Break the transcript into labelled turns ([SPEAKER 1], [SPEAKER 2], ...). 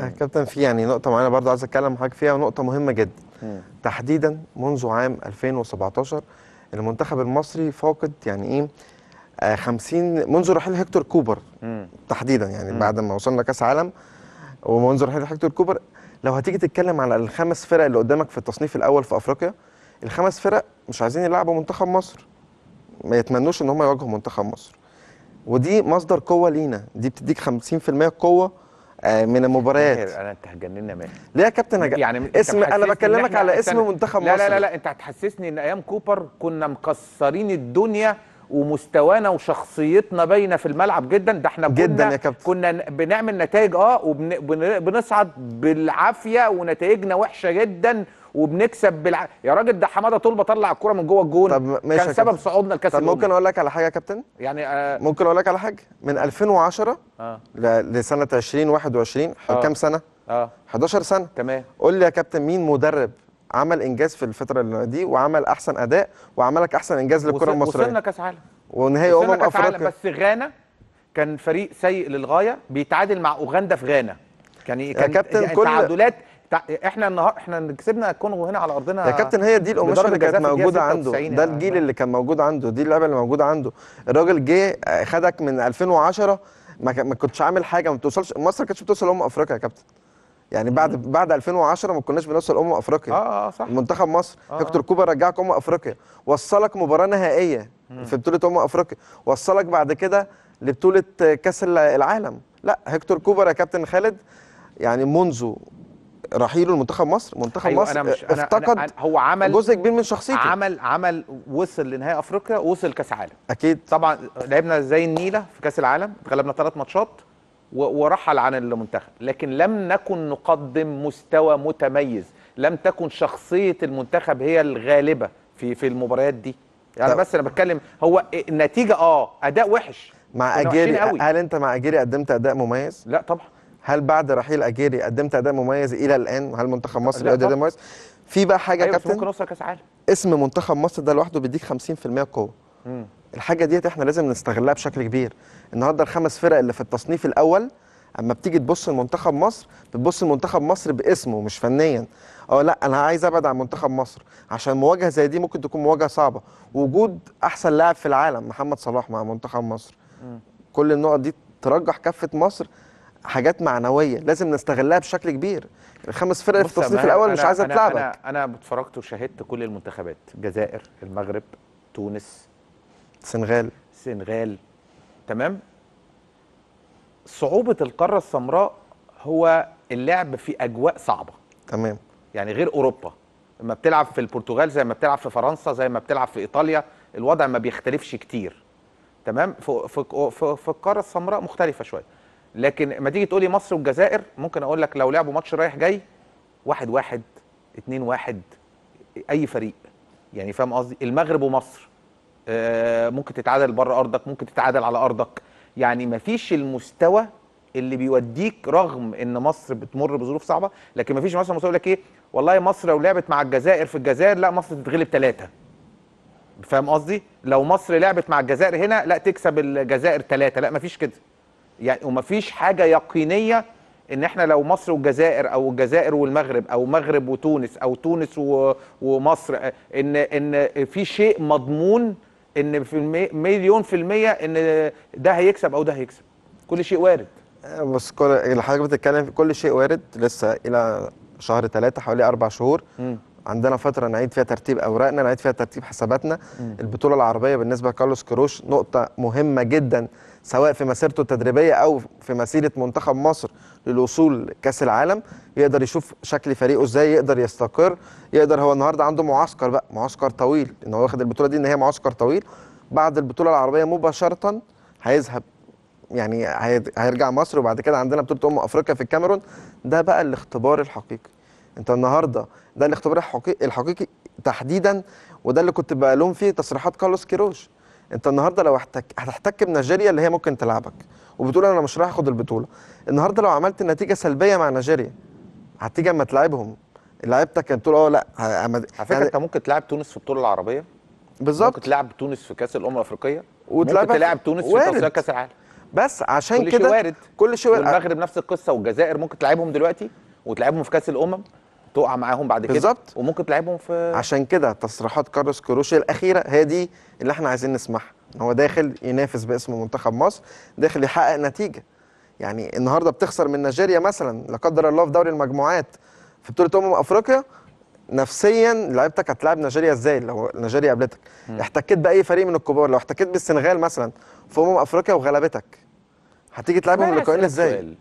[SPEAKER 1] يا آه، كابتن في يعني نقطه معينه برضه عايز اتكلم معاك فيها ونقطه مهمه جدا تحديدا منذ عام 2017 المنتخب المصري فاقد يعني ايه 50 آه، منذ رحيل هيكتور كوبر مم. تحديدا يعني مم. بعد ما وصلنا كاس عالم ومنذ رحيل هيكتور كوبر لو هتيجي تتكلم على الخمس فرق اللي قدامك في التصنيف الاول في افريقيا الخمس فرق مش عايزين يلعبوا منتخب مصر ما يتمنوش ان هم يواجهوا منتخب مصر ودي مصدر قوه لينا دي بتديك 50% قوه آه، من المباريات
[SPEAKER 2] انا انت هتجننا ماهر
[SPEAKER 1] ليه يا كابتن يعني اسم انا بكلمك على اسم منتخب مصر لا لا لا انت
[SPEAKER 2] هتحسسني ان ايام كوبر كنا مكسرين الدنيا ومستوانا وشخصيتنا باينه في الملعب جدا ده احنا جدا كنا يا كابتن كنا بنعمل نتائج اه وبنصعد وبن... بالعافيه ونتائجنا وحشه جدا وبنكسب بالع... يا راجل ده
[SPEAKER 1] حماده طلبه طلع الكوره من جوه الجون طب ماشي كان سبب صعودنا لكاس طب ممكن اقول لك على حاجه يا كابتن يعني آه ممكن اقول لك على حاجه من 2010 آه. آه. ل... لسنه 2021 آه. كام سنه اه 11 سنه تمام قول لي يا كابتن مين مدرب عمل انجاز في الفتره دي وعمل احسن اداء وعملك احسن انجاز للكره المصريه وصلنا كاس عالم ونهائي امم افريقيا
[SPEAKER 2] بس غانا كان فريق سيء للغايه بيتعادل مع اوغندا في غانا يعني كان كابتن يعني كل تعادلات احنا النهارده احنا كسبنا الكونغو هنا على ارضنا يا كابتن هي دي القماشه اللي كانت موجوده عنده ده يعني. الجيل اللي
[SPEAKER 1] كان موجود عنده دي اللعبه اللي موجوده عنده الراجل جه آه، خدك من 2010 ما كنتش عامل حاجه ما بتوصلش مصر كانتش بتوصل لامم افريقيا يا كابتن يعني بعد مم. بعد 2010 ما كناش بنوصل امم افريقيا اه اه صح منتخب مصر آه هيكتور آه. كوبا رجعك امم افريقيا وصلك مباراه نهائيه مم. في بطوله امم افريقيا وصلك بعد كده لبطوله كاس العالم لا هيكتور كوبر يا كابتن خالد يعني منذ رحيله لمنتخب مصر منتخب أيوة مصر أنا مش افتقد أنا أنا هو عمل جزء كبير
[SPEAKER 2] من شخصيته عمل عمل وصل لنهائي افريقيا ووصل كاس عالم اكيد طبعا لعبنا زي النيله في كاس العالم غلبنا ثلاث ماتشات ورحل عن المنتخب لكن لم نكن نقدم مستوى متميز لم تكن شخصيه المنتخب هي الغالبه في في المباريات دي يعني بس انا بتكلم هو النتيجه اه اداء
[SPEAKER 1] وحش مع اجيري هل انت مع اجيري قدمت اداء مميز لا طبعا هل بعد رحيل اجيري قدمت اداء مميز الى الان هل منتخب مصر قدم اداء مميز في بقى حاجه أيوة كابتن ممكن كاس عالم اسم منتخب مصر ده لوحده بيديك 50% قوه الحاجه ديت احنا لازم نستغلها بشكل كبير النهارده الخمس فرق اللي في التصنيف الاول اما بتيجي تبص لمنتخب مصر بتبص لمنتخب مصر باسمه مش فنيا اه لا انا عايز ابعد عن منتخب مصر عشان مواجهه زي دي ممكن تكون مواجهه صعبه وجود احسن لاعب في العالم محمد صلاح مع منتخب مصر م. كل النقط دي ترجح كفه مصر حاجات معنويه لازم نستغلها بشكل كبير الخمس يعني فرق في التصنيف الاول مش عايزه تلعبك انا
[SPEAKER 2] انا اتفرجت وشاهدت كل المنتخبات الجزائر المغرب تونس السنغال السنغال تمام صعوبه القاره السمراء هو اللعب في اجواء صعبه تمام يعني غير اوروبا لما بتلعب في البرتغال زي ما بتلعب في فرنسا زي ما بتلعب في ايطاليا الوضع ما بيختلفش كتير تمام في في في القاره السمراء مختلفه شويه لكن ما تيجي تقولي مصر والجزائر ممكن اقول لك لو لعبوا ماتش رايح جاي واحد واحد اتنين واحد اي فريق يعني فاهم قصدي المغرب ومصر آه، ممكن تتعادل بره ارضك ممكن تتعادل على ارضك يعني ما فيش المستوى اللي بيوديك رغم ان مصر بتمر بظروف صعبه لكن ما فيش مثلا مستوى يقول لك ايه والله مصر لو لعبت مع الجزائر في الجزائر لا مصر تتغلب ثلاثه فاهم قصدي لو مصر لعبت مع الجزائر هنا لا تكسب الجزائر ثلاثه لا ما فيش كده يعني ومفيش حاجه يقينيه ان احنا لو مصر والجزائر او الجزائر والمغرب او مغرب وتونس او تونس ومصر ان ان في شيء مضمون ان في مليون في الميه ان
[SPEAKER 1] ده هيكسب او ده هيكسب كل شيء وارد آه، بص كل حضرتك بتتكلم في كل شيء وارد لسه الى شهر ثلاثة حوالي اربع شهور م. عندنا فترة نعيد فيها ترتيب أوراقنا نعيد فيها ترتيب حساباتنا م. البطولة العربية بالنسبة لكارلوس كروش نقطة مهمة جدا سواء في مسيرته التدريبيه او في مسيره منتخب مصر للوصول كاس العالم يقدر يشوف شكل فريقه ازاي يقدر يستقر يقدر هو النهارده عنده معسكر بقى معسكر طويل ان هو واخد البطوله دي ان هي معسكر طويل بعد البطوله العربيه مباشره هيذهب يعني هيرجع مصر وبعد كده عندنا بطوله امم افريقيا في الكاميرون ده بقى الاختبار الحقيقي انت النهارده ده الاختبار الحقيقي تحديدا وده اللي كنت لهم فيه تصريحات كارلوس كيروش انت النهارده لو احتك... هتحتك بنيجيريا اللي هي ممكن تلعبك وبتقول انا مش رايح اخد البطوله النهارده لو عملت نتيجه سلبيه مع نيجيريا هتيجي اما تلعبهم لعيبتك كانت تقول اه لا على فكره يعني... انت ممكن تلعب
[SPEAKER 2] تونس في البطوله العربيه بالظبط ممكن تلعب تونس في كاس الامم الافريقيه ممكن تلعب تونس في تصفيات كاس العالم بس عشان كده كل شيء وارد كل شيء وارد المغرب نفس القصه والجزائر ممكن تلعبهم دلوقتي وتلعبهم في كاس
[SPEAKER 1] الامم تقع معاهم بعد
[SPEAKER 2] كده بالظبط وممكن تلعبهم في عشان
[SPEAKER 1] كده تصريحات كارلوس كروش الاخيره هي دي اللي احنا عايزين نسمعها هو داخل ينافس باسم منتخب مصر داخل يحقق نتيجه يعني النهارده بتخسر من نيجيريا مثلا لا قدر الله في دوري المجموعات في بطوله امم افريقيا نفسيا لعيبتك هتلاعب نيجيريا ازاي لو نيجيريا قابلتك احتكيت باي فريق من الكبار لو احتكيت بالسنغال مثلا في امم افريقيا وغلبتك هتيجي تلعبهم لقائين ازاي